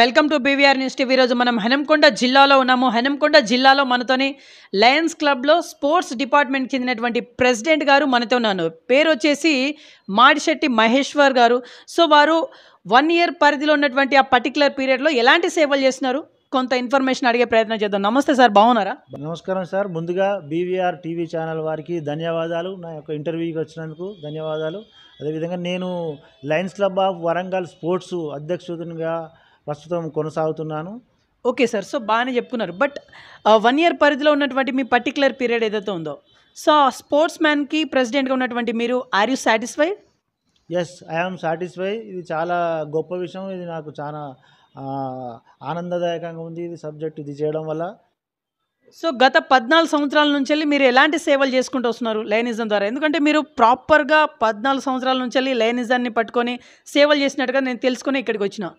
welcome to BVR news TV ఈరోజు మనం హనంకొండ జిల్లాలో ఉన్నాము హనంకొండ జిల్లాలో మనతోని లయన్స్ క్లబ్లో స్పోర్ట్స్ డిపార్ట్మెంట్ చెందినటువంటి ప్రెసిడెంట్ గారు మనతో ఉన్నాను పేరు వచ్చేసి మాడిశెట్టి మహేశ్వర్ గారు సో వారు వన్ ఇయర్ పరిధిలో ఉన్నటువంటి ఆ పర్టికులర్ పీరియడ్లో ఎలాంటి సేవలు చేస్తున్నారు కొంత ఇన్ఫర్మేషన్ అడిగే ప్రయత్నం చేద్దాం నమస్తే సార్ బాగున్నారా నమస్కారం సార్ ముందుగా బీవీఆర్ టీవీ ఛానల్ వారికి ధన్యవాదాలు నా యొక్క ఇంటర్వ్యూకి వచ్చినందుకు ధన్యవాదాలు అదేవిధంగా నేను lions club of Warangal sports అధ్యక్షుడిగా ప్రస్తుతం కొనసాగుతున్నాను ఓకే సార్ సో బాగానే చెప్పుకున్నారు బట్ వన్ ఇయర్ పరిధిలో ఉన్నటువంటి మీ పర్టికులర్ పీరియడ్ ఏదైతే ఉందో సో స్పోర్ట్స్ మ్యాన్కి ప్రెసిడెంట్గా ఉన్నటువంటి మీరు are you satisfied yes I am satisfy ఇది చాలా గొప్ప విషయం ఇది నాకు చాలా ఆనందదాయకంగా ఉంది ఇది సబ్జెక్ట్ ఇది చేయడం వల్ల సో గత పద్నాలుగు సంవత్సరాల నుంచి వెళ్ళి మీరు ఎలాంటి సేవలు చేసుకుంటూ వస్తున్నారు లైనిజం ద్వారా ఎందుకంటే మీరు ప్రాపర్గా పద్నాలుగు సంవత్సరాల నుంచి వెళ్ళి లైనిజాన్ని పట్టుకొని సేవలు చేసినట్టుగా నేను తెలుసుకుని ఇక్కడికి వచ్చినా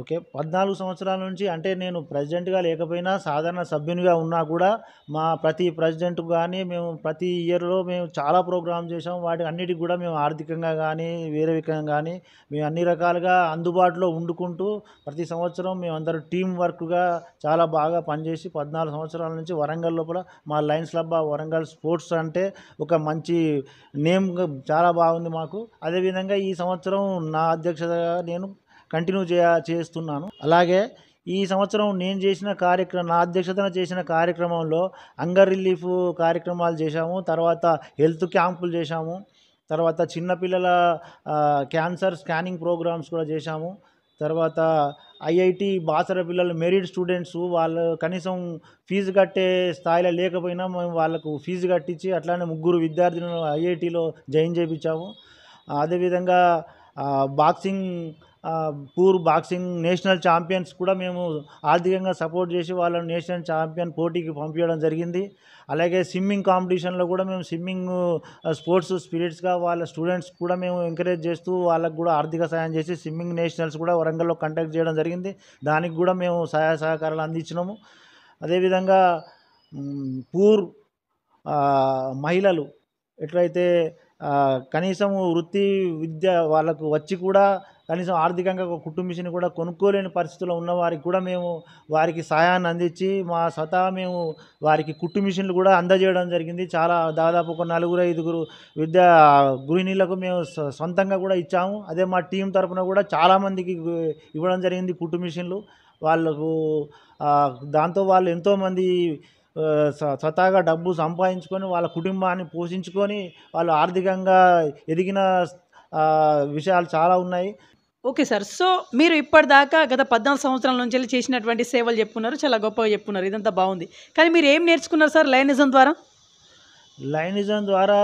ఓకే పద్నాలుగు సంవత్సరాల నుంచి అంటే నేను ప్రెసిడెంట్గా లేకపోయినా సాధారణ సభ్యునిగా ఉన్నా కూడా మా ప్రతి ప్రెసిడెంట్ కానీ మేము ప్రతి ఇయర్లో మేము చాలా ప్రోగ్రామ్ చేసాం వాటి అన్నిటికి కూడా మేము ఆర్థికంగా కానీ వేరే విధంగా కానీ మేము అన్ని రకాలుగా అందుబాటులో ఉండుకుంటూ ప్రతి సంవత్సరం మేము అందరూ టీం వర్క్గా చాలా బాగా పనిచేసి పద్నాలుగు సంవత్సరాల నుంచి వరంగల్ లోపల మా లయన్స్ క్లబ్ వరంగల్ స్పోర్ట్స్ అంటే ఒక మంచి నేమ్ చాలా బాగుంది మాకు అదేవిధంగా ఈ సంవత్సరం నా అధ్యక్షతగా నేను కంటిన్యూ చేయ చేస్తున్నాను అలాగే ఈ సంవత్సరం నేను చేసిన కార్యక్రమం నా అధ్యక్షతన చేసిన కార్యక్రమంలో అంగర్ రిలీఫ్ కార్యక్రమాలు చేశాము తర్వాత హెల్త్ క్యాంపులు చేశాము తర్వాత చిన్నపిల్లల క్యాన్సర్ స్కానింగ్ ప్రోగ్రామ్స్ కూడా చేశాము తర్వాత ఐఐటి బాసర పిల్లలు మెరిట్ స్టూడెంట్స్ వాళ్ళు కనీసం ఫీజు కట్టే స్థాయిలో లేకపోయినా మేము వాళ్ళకు ఫీజు కట్టించి అట్లానే ముగ్గురు విద్యార్థులను ఐఐటిలో జాయిన్ చేయించాము అదేవిధంగా boxing poor boxing national champions కూడా మేము ఆర్థికంగా సపోర్ట్ చేసి వాళ్ళని నేషనల్ ఛాంపియన్ పోటీకి పంపించడం జరిగింది అలాగే స్విమ్మింగ్ కాంపిటీషన్లో కూడా మేము స్విమ్మింగ్ స్పోర్ట్స్ స్పిరిట్స్గా వాళ్ళ స్టూడెంట్స్ కూడా మేము ఎంకరేజ్ చేస్తూ వాళ్ళకు కూడా ఆర్థిక సాయం చేసి స్విమ్మింగ్ నేషనల్స్ కూడా వరంగల్లో కండక్ట్ చేయడం జరిగింది దానికి కూడా మేము సహాయ సహకారాలు అందించినాము అదేవిధంగా పూర్ మహిళలు ఎట్లయితే కనీసము వృత్తి విద్య వాళ్ళకు వచ్చి కూడా కనీసం ఆర్థికంగా ఒక కుటుంబిషిని కూడా కొనుక్కోలేని పరిస్థితుల్లో ఉన్నవారికి కూడా మేము వారికి సహాయాన్ని అందించి మా స్వతహా మేము వారికి కుట్టు మిషన్లు కూడా అందజేయడం జరిగింది చాలా దాదాపు ఒక నలుగురు ఐదుగురు విద్యా గృహిణీలకు మేము సొంతంగా కూడా ఇచ్చాము అదే మా టీం తరఫున కూడా చాలామందికి ఇవ్వడం జరిగింది కుట్టు మిషన్లు వాళ్ళకు దాంతో వాళ్ళు ఎంతోమంది స్వతహాగా డబ్బు సంపాదించుకొని వాళ్ళ కుటుంబాన్ని పోషించుకొని వాళ్ళు ఆర్థికంగా ఎదిగిన విషయాలు చాలా ఉన్నాయి ఓకే సార్ సో మీరు ఇప్పటిదాకా గత పద్నాలుగు సంవత్సరాల నుంచి వెళ్ళి చేసినటువంటి సేవలు చెప్పుకున్నారు చాలా గొప్పగా చెప్పుకున్నారు ఇదంతా బాగుంది కానీ మీరు ఏం నేర్చుకున్నారు సార్ లయనిజం ద్వారా లైనిజం ద్వారా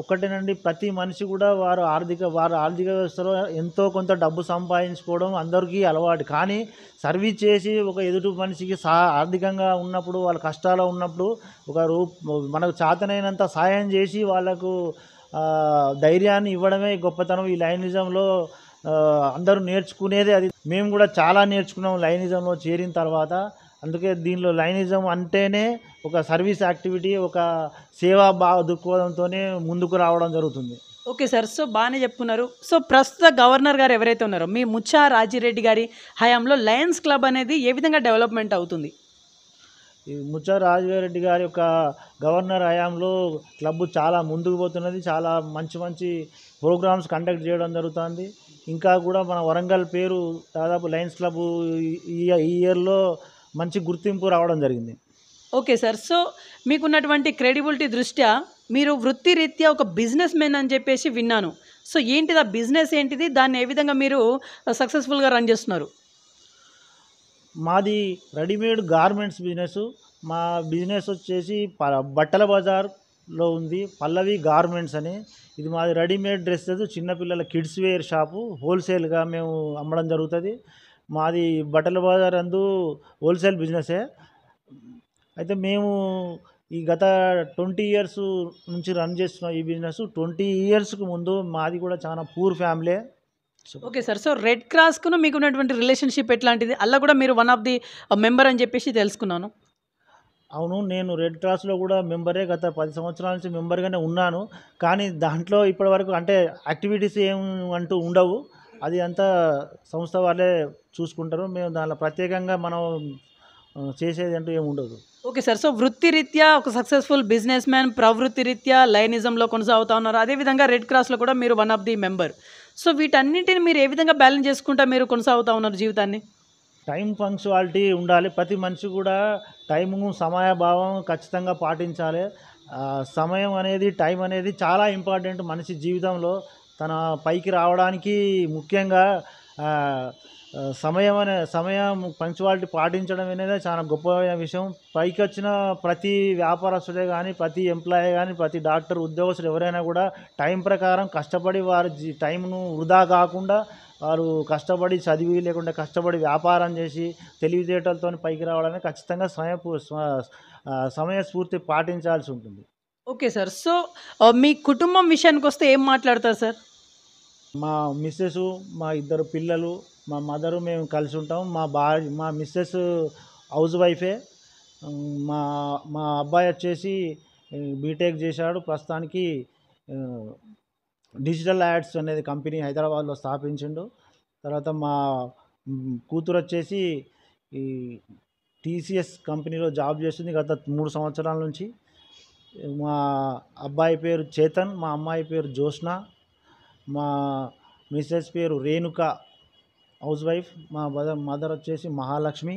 ఒకటేనండి ప్రతి మనిషి కూడా వారు ఆర్థిక వారు ఆర్థిక వ్యవస్థలో ఎంతో కొంత డబ్బు సంపాదించుకోవడం అందరికీ అలవాటు కానీ సర్వీస్ చేసి ఒక ఎదుటి మనిషికి సా ఆర్థికంగా ఉన్నప్పుడు వాళ్ళ కష్టాలు ఉన్నప్పుడు ఒక రూ మనకు చాతనైనంత సాయం చేసి వాళ్ళకు ధైర్యాన్ని ఇవ్వడమే గొప్పతనం ఈ లైనిజంలో అందరూ నేర్చుకునేదే అది మేము కూడా చాలా నేర్చుకున్నాం లైనిజంలో చేరిన తర్వాత అందుకే దీనిలో లైనిజం అంటేనే ఒక సర్వీస్ యాక్టివిటీ ఒక సేవా బా దృక్కోణంతోనే ముందుకు రావడం జరుగుతుంది ఓకే సార్ సో బాగానే చెప్తున్నారు సో ప్రస్తుత గవర్నర్ గారు ఎవరైతే ఉన్నారో మీ ముచ్చా రాజిరెడ్డి గారి హయాంలో లయన్స్ క్లబ్ అనేది ఏ విధంగా డెవలప్మెంట్ అవుతుంది ముచ్చా రాజవీరెడ్డి గారి యొక్క గవర్నర్ హయాంలో క్లబ్ చాలా ముందుకు పోతున్నది చాలా మంచి మంచి ప్రోగ్రామ్స్ కండక్ట్ చేయడం జరుగుతుంది ఇంకా కూడా మన వరంగల్ పేరు దాదాపు లయన్స్ క్లబ్ ఈ ఇయర్లో మంచి గుర్తింపు రావడం జరిగింది ఓకే సార్ సో మీకున్నటువంటి క్రెడిబిలిటీ దృష్ట్యా మీరు వృత్తిరీత్యా ఒక బిజినెస్ మెన్ అని చెప్పేసి విన్నాను సో ఏంటిది ఆ బిజినెస్ ఏంటిది దాన్ని ఏ విధంగా మీరు సక్సెస్ఫుల్గా రన్ చేస్తున్నారు మాది రెడీమేడ్ గార్మెంట్స్ బిజినెస్ మా బిజినెస్ వచ్చేసి బట్టల బజార్లో ఉంది పల్లవి గార్మెంట్స్ అని ఇది మాది రెడీమేడ్ డ్రెస్సెస్ చిన్నపిల్లల కిడ్స్ వేర్ షాపు హోల్సేల్గా మేము అమ్మడం జరుగుతుంది మాది బట్టల బజార్ నందు హోల్సేల్ బిజినెస్సే అయితే మేము ఈ గత ట్వంటీ ఇయర్స్ నుంచి రన్ చేస్తున్న ఈ బిజినెస్ ట్వంటీ ఇయర్స్కి ముందు మాది కూడా చాలా poor family okay sir so red క్రాస్కును ఉన్నటువంటి రిలేషన్షిప్ ఎట్లాంటిది అలా కూడా మీరు వన్ ఆఫ్ ది మెంబర్ అని చెప్పేసి తెలుసుకున్నాను అవును నేను రెడ్ క్రాస్లో కూడా మెంబరే గత పది సంవత్సరాల నుంచి మెంబర్గానే ఉన్నాను కానీ దాంట్లో ఇప్పటివరకు అంటే యాక్టివిటీస్ ఏం అంటూ ఉండవు అది అంతా సంస్థ వాళ్ళే చూసుకుంటారు మేము దానిలో ప్రత్యేకంగా మనం చేసేది అంటూ ఏమి ఉండదు ఓకే సార్ సో వృత్తి రీత్యా ఒక సక్సెస్ఫుల్ బిజినెస్ మ్యాన్ ప్రవృత్తి రీత్యా లైనిజంలో కొనసాగుతూ ఉన్నారు అదేవిధంగా రెడ్ క్రాస్లో కూడా మీరు one of the member so వీటన్నింటిని మీరు ఏ విధంగా బ్యాలెన్స్ చేసుకుంటా మీరు కొనసాగుతూ ఉన్నారు జీవితాన్ని టైం ఫంక్షువాలిటీ ఉండాలి ప్రతి మనిషి కూడా టైము సమయభావం ఖచ్చితంగా పాటించాలి సమయం అనేది టైం అనేది చాలా ఇంపార్టెంట్ మనిషి జీవితంలో తన పైకి రావడానికి ముఖ్యంగా సమయం అనే సమయం పంచువాలిటీ పాటించడం అనేది చాలా గొప్పమైన విషయం పైకి వచ్చిన ప్రతి వ్యాపారస్తుడే కానీ ప్రతి ఎంప్లాయీ కానీ ప్రతి డాక్టర్ ఉద్యోగస్తులు ఎవరైనా కూడా టైం ప్రకారం కష్టపడి వారి టైంను వృధా కాకుండా వారు కష్టపడి చదివి లేకుండా కష్టపడి వ్యాపారం చేసి తెలివితేటలతో పైకి రావడానికి ఖచ్చితంగా సమయ సమయస్ఫూర్తి పాటించాల్సి ఉంటుంది ఓకే సార్ సో మీ కుటుంబం విషయానికి వస్తే ఏం మాట్లాడతారు సార్ మా మిస్సెస్ మా ఇద్దరు పిల్లలు మా మదరు మేము కలిసి ఉంటాం మా భార్య మా మిస్సెస్ హౌస్ వైఫే మా మా అబ్బాయి వచ్చేసి బీటెక్ చేశాడు ప్రస్తుతానికి డిజిటల్ యాడ్స్ అనేది కంపెనీ హైదరాబాద్లో స్థాపించిండు తర్వాత మా కూతురు వచ్చేసి ఈ టీసీఎస్ కంపెనీలో జాబ్ చేస్తుంది గత మూడు సంవత్సరాల నుంచి మా అబ్బాయి పేరు చేతన్ మా అమ్మాయి పేరు జోష్న మా మిస్సెస్ పేరు రేణుక హౌస్ వైఫ్ మా మదర్ మదర్ వచ్చేసి మహాలక్ష్మి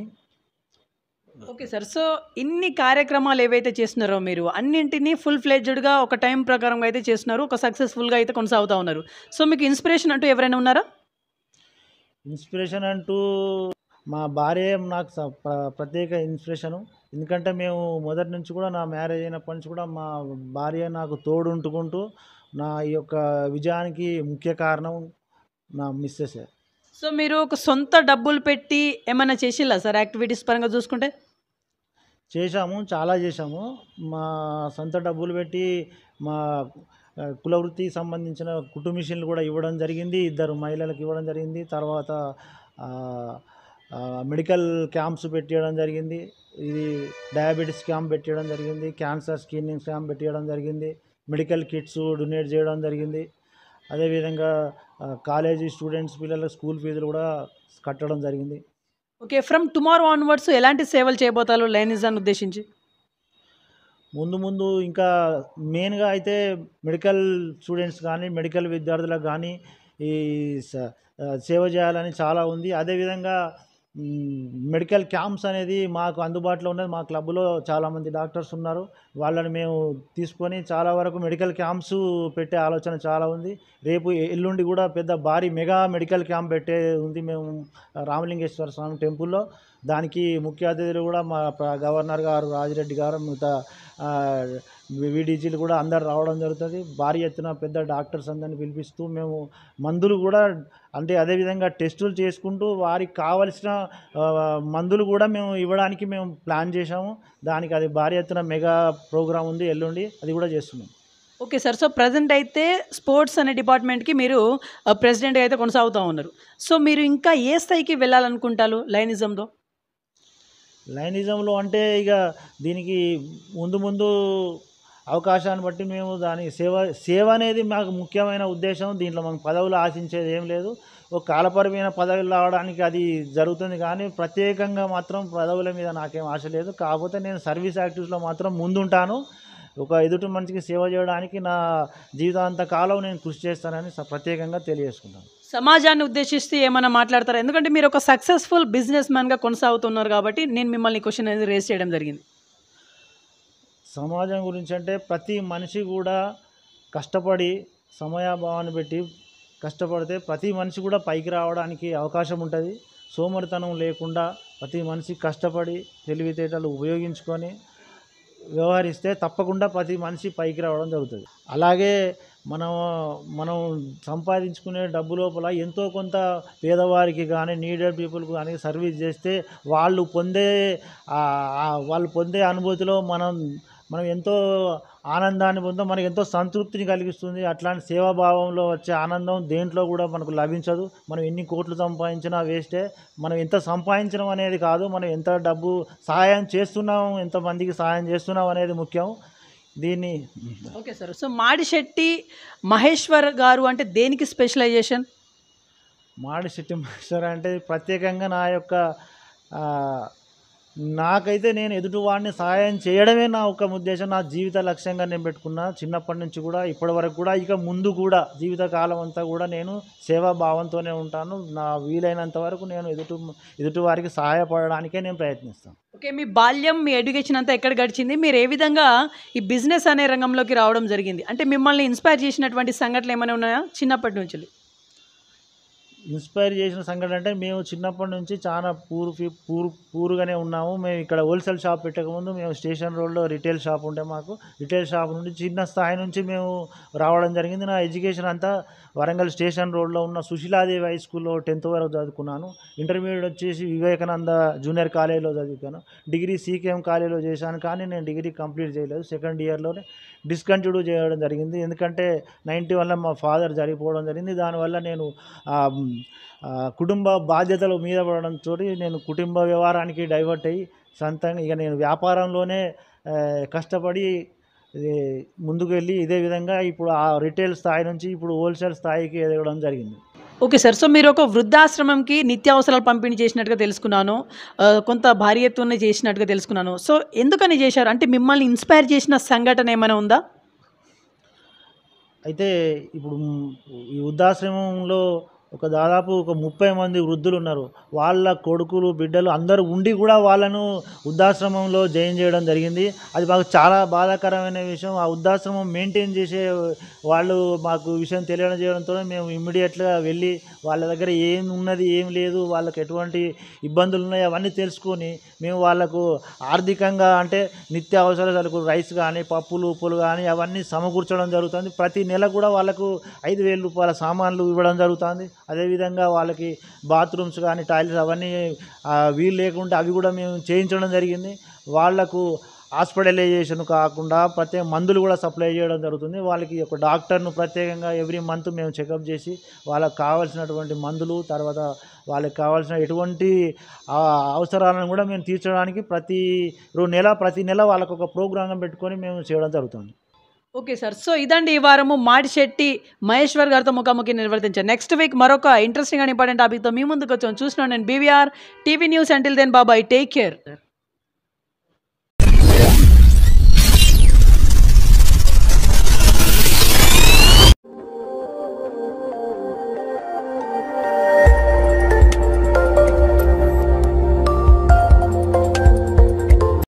ఓకే సార్ సో ఇన్ని కార్యక్రమాలు ఏవైతే చేస్తున్నారో మీరు అన్నింటినీ ఫుల్ ఫ్లెడ్జ్డ్గా ఒక టైం ప్రకారంగా అయితే చేస్తున్నారు ఒక సక్సెస్ఫుల్గా అయితే కొనసాగుతూ ఉన్నారు సో మీకు ఇన్స్పిరేషన్ అంటూ ఎవరైనా ఉన్నారా ఇన్స్పిరేషన్ అంటూ మా భార్య నాకు స- ప్ర- ప్రత్యేక ఇన్స్పిరేషను ఎందుకంటే మేము మొదటి నుంచి కూడా నా మ్యారేజ్ అయినప్పటి నుంచి కూడా మా భార్య నాకు తోడు ఉంటుకుంటూ నా యొక్క విజయానికి ముఖ్య కారణం నా మిస్సెస్ సో మీరు ఒక సొంత డబ్బులు పెట్టి ఏమైనా చేసిల్లా సార్ యాక్టివిటీస్ పరంగా చూసుకుంటే చేశాము చాలా చేశాము మా సొంత డబ్బులు పెట్టి మా కులవృత్తికి సంబంధించిన మిషన్లు కూడా ఇవ్వడం జరిగింది ఇద్దరు మహిళలకు ఇవ్వడం జరిగింది తర్వాత మెడికల్ క్యాంప్స్ పెట్టడం జరిగింది ఇది డయాబెటీస్ క్యాంప్ పెట్టడం జరిగింది క్యాన్సర్ స్క్రీనింగ్ క్యాంప్ పెట్టడం జరిగింది మెడికల్ కిట్స్ డొనేట్ చేయడం జరిగింది అదేవిధంగా కాలేజీ స్టూడెంట్స్ పిల్లల స్కూల్ ఫీజులు కూడా కట్టడం జరిగింది ఓకే ఫ్రమ్ టుమారో ఆన్వర్డ్స్ ఎలాంటి సేవలు చేయబోతారు అని ఉద్దేశించి ముందు ముందు ఇంకా మెయిన్గా అయితే మెడికల్ స్టూడెంట్స్ కానీ మెడికల్ విద్యార్థులకు కానీ ఈ సేవ చేయాలని చాలా ఉంది అదేవిధంగా మెడికల్ క్యాంప్స్ అనేది మాకు అందుబాటులో ఉన్నది మా క్లబ్లో చాలామంది డాక్టర్స్ ఉన్నారు వాళ్ళని మేము తీసుకొని చాలా వరకు మెడికల్ క్యాంప్స్ పెట్టే ఆలోచన చాలా ఉంది రేపు ఎల్లుండి కూడా పెద్ద భారీ మెగా మెడికల్ క్యాంప్ పెట్టే ఉంది మేము రామలింగేశ్వర స్వామి టెంపుల్లో దానికి ముఖ్య అతిథులు కూడా మా గవర్నర్ గారు రాజిరెడ్డి గారు మిగతా వీడీజీలు కూడా అందరు రావడం జరుగుతుంది భారీ ఎత్తున పెద్ద డాక్టర్స్ అందరిని పిలిపిస్తూ మేము మందులు కూడా అంటే అదేవిధంగా టెస్టులు చేసుకుంటూ వారికి కావలసిన మందులు కూడా మేము ఇవ్వడానికి మేము ప్లాన్ చేశాము దానికి అది భారీ ఎత్తున మెగా ప్రోగ్రామ్ ఉంది ఎల్లుండి అది కూడా చేస్తున్నాం ఓకే సార్ సో ప్రజెంట్ అయితే స్పోర్ట్స్ అనే డిపార్ట్మెంట్కి మీరు ప్రెసిడెంట్గా అయితే కొనసాగుతూ ఉన్నారు సో మీరు ఇంకా ఏ స్థాయికి వెళ్ళాలనుకుంటారు లైనిజంతో లైనిజంలో అంటే ఇక దీనికి ముందు ముందు అవకాశాన్ని బట్టి మేము దాని సేవ సేవ అనేది మాకు ముఖ్యమైన ఉద్దేశం దీంట్లో మాకు పదవులు ఆశించేది ఏం లేదు ఒక కాలపరమైన పదవులు రావడానికి అది జరుగుతుంది కానీ ప్రత్యేకంగా మాత్రం పదవుల మీద నాకేం ఆశ లేదు కాకపోతే నేను సర్వీస్ యాక్టివ్స్లో మాత్రం ముందుంటాను ఒక ఎదుటి మనిషికి సేవ చేయడానికి నా జీవితాంత కాలం నేను కృషి చేస్తానని ప్రత్యేకంగా తెలియజేసుకుంటాను సమాజాన్ని ఉద్దేశిస్తూ ఏమైనా మాట్లాడతారా ఎందుకంటే మీరు ఒక సక్సెస్ఫుల్ బిజినెస్ మ్యాన్గా కొనసాగుతున్నారు కాబట్టి నేను మిమ్మల్ని క్వశ్చన్ అనేది రేస్ చేయడం జరిగింది సమాజం గురించి అంటే ప్రతి మనిషి కూడా కష్టపడి సమయాభావాన్ని పెట్టి కష్టపడితే ప్రతి మనిషి కూడా పైకి రావడానికి అవకాశం ఉంటుంది సోమరితనం లేకుండా ప్రతి మనిషి కష్టపడి తెలివితేటలు ఉపయోగించుకొని వ్యవహరిస్తే తప్పకుండా ప్రతి మనిషి పైకి రావడం జరుగుతుంది అలాగే మనం మనం సంపాదించుకునే డబ్బు లోపల ఎంతో కొంత పేదవారికి కానీ నీడెడ్ పీపుల్ కానీ సర్వీస్ చేస్తే వాళ్ళు పొందే వాళ్ళు పొందే అనుభూతిలో మనం మనం ఎంతో ఆనందాన్ని పొందాం మనకు ఎంతో సంతృప్తిని కలిగిస్తుంది అట్లాంటి సేవాభావంలో వచ్చే ఆనందం దేంట్లో కూడా మనకు లభించదు మనం ఎన్ని కోట్లు సంపాదించినా వేస్టే మనం ఎంత సంపాదించడం అనేది కాదు మనం ఎంత డబ్బు సహాయం చేస్తున్నాము ఎంతమందికి సహాయం చేస్తున్నాం అనేది ముఖ్యం దీన్ని okay sir so Madishetti Maheshwar గారు అంటే దేనికి స్పెషలైజేషన్ మాడిశెట్టి మహేశ్వర్ అంటే ప్రత్యేకంగా నా యొక్క నాకైతే నేను ఎదుటివాడిని సహాయం చేయడమే నా ఒక ఉద్దేశం నా జీవిత లక్ష్యంగా నేను పెట్టుకున్నా చిన్నప్పటి నుంచి కూడా ఇప్పటి వరకు కూడా ఇక ముందు కూడా జీవిత కాలం అంతా కూడా నేను సేవాభావంతోనే ఉంటాను నా వీలైనంత వరకు నేను ఎదుటి ఎదుటి వారికి సహాయపడడానికే నేను ప్రయత్నిస్తాను ఓకే మీ బాల్యం మీ ఎడ్యుకేషన్ అంతా ఎక్కడ గడిచింది మీరు ఏ విధంగా ఈ బిజినెస్ అనే రంగంలోకి రావడం జరిగింది అంటే మిమ్మల్ని ఇన్స్పైర్ చేసినటువంటి సంఘటనలు ఏమైనా ఉన్నాయా చిన్నప్పటి నుంచి ఇన్స్పైర్ చేసిన సంఘటన అంటే మేము చిన్నప్పటి నుంచి చాలా పూర్ పూర్ పూరుగానే ఉన్నాము మేము ఇక్కడ హోల్సేల్ షాప్ పెట్టకముందు మేము స్టేషన్ రోడ్లో రిటైల్ షాప్ ఉంటే మాకు రిటైల్ షాప్ నుండి చిన్న స్థాయి నుంచి మేము రావడం జరిగింది నా ఎడ్యుకేషన్ అంతా వరంగల్ స్టేషన్ రోడ్లో ఉన్న సుశీలాదేవి హై స్కూల్లో టెన్త్ వరకు చదువుకున్నాను ఇంటర్మీడియట్ వచ్చేసి వివేకానంద జూనియర్ కాలేజీలో చదువుకున్నాను డిగ్రీ సీకేఎం కాలేజీలో చేశాను కానీ నేను డిగ్రీ కంప్లీట్ చేయలేదు సెకండ్ ఇయర్లోనే డిస్కంటిన్యూ చేయడం జరిగింది ఎందుకంటే నైన్టీ వల్ల మా ఫాదర్ జరిగిపోవడం జరిగింది దానివల్ల నేను కుటుంబ బాధ్యతలు మీద పడడంతో నేను కుటుంబ వ్యవహారానికి డైవర్ట్ అయ్యి సొంతంగా ఇక నేను వ్యాపారంలోనే కష్టపడి ముందుకు వెళ్ళి ఇదే విధంగా ఇప్పుడు ఆ రిటైల్ స్థాయి నుంచి ఇప్పుడు హోల్సేల్ స్థాయికి ఎదగడం జరిగింది ఓకే సార్ సో మీరు ఒక వృద్ధాశ్రమంకి నిత్యావసరాలు పంపిణీ చేసినట్టుగా తెలుసుకున్నాను కొంత భారీ చేసినట్టుగా తెలుసుకున్నాను సో ఎందుకని చేశారు అంటే మిమ్మల్ని ఇన్స్పైర్ చేసిన సంఘటన ఏమైనా ఉందా అయితే ఇప్పుడు ఈ వృద్ధాశ్రమంలో ఒక దాదాపు ఒక ముప్పై మంది వృద్ధులు ఉన్నారు వాళ్ళ కొడుకులు బిడ్డలు అందరూ ఉండి కూడా వాళ్ళను వృద్ధాశ్రమంలో జాయిన్ చేయడం జరిగింది అది మాకు చాలా బాధాకరమైన విషయం ఆ వృద్ధాశ్రమం మెయింటైన్ చేసే వాళ్ళు మాకు విషయం తెలియడం చేయడంతో మేము ఇమ్మీడియట్గా వెళ్ళి వాళ్ళ దగ్గర ఏం ఉన్నది ఏం లేదు వాళ్ళకి ఎటువంటి ఇబ్బందులు ఉన్నాయి అవన్నీ తెలుసుకొని మేము వాళ్ళకు ఆర్థికంగా అంటే నిత్య అవసరాలు రైస్ కానీ పప్పులు ఉప్పులు కానీ అవన్నీ సమకూర్చడం జరుగుతుంది ప్రతి నెల కూడా వాళ్ళకు ఐదు వేల రూపాయల సామాన్లు ఇవ్వడం జరుగుతుంది అదేవిధంగా వాళ్ళకి బాత్రూమ్స్ కానీ టాయిలెట్స్ అవన్నీ వీలు లేకుండా అవి కూడా మేము చేయించడం జరిగింది వాళ్లకు హాస్పిటలైజేషన్ కాకుండా ప్రత్యేక మందులు కూడా సప్లై చేయడం జరుగుతుంది వాళ్ళకి ఒక డాక్టర్ను ప్రత్యేకంగా ఎవ్రీ మంత్ మేము చెకప్ చేసి వాళ్ళకి కావాల్సినటువంటి మందులు తర్వాత వాళ్ళకి కావాల్సిన ఎటువంటి అవసరాలను కూడా మేము తీర్చడానికి ప్రతి నెల ప్రతి నెల వాళ్ళకు ఒక ప్రోగ్రాం పెట్టుకొని మేము చేయడం జరుగుతుంది ఓకే సార్ సో ఇదండి ఈ వారము మాడిశెట్టి మహేశ్వర్ గారితో ముఖాముఖి నిర్వర్తించారు నెక్స్ట్ వీక్ మరొక ఇంట్రెస్టింగ్ అండ్ ఇంపార్టెంట్ టాపిక్తో మీ ముందుకు వచ్చాము చూసినాను నేను BVR TV news until then bye bye take care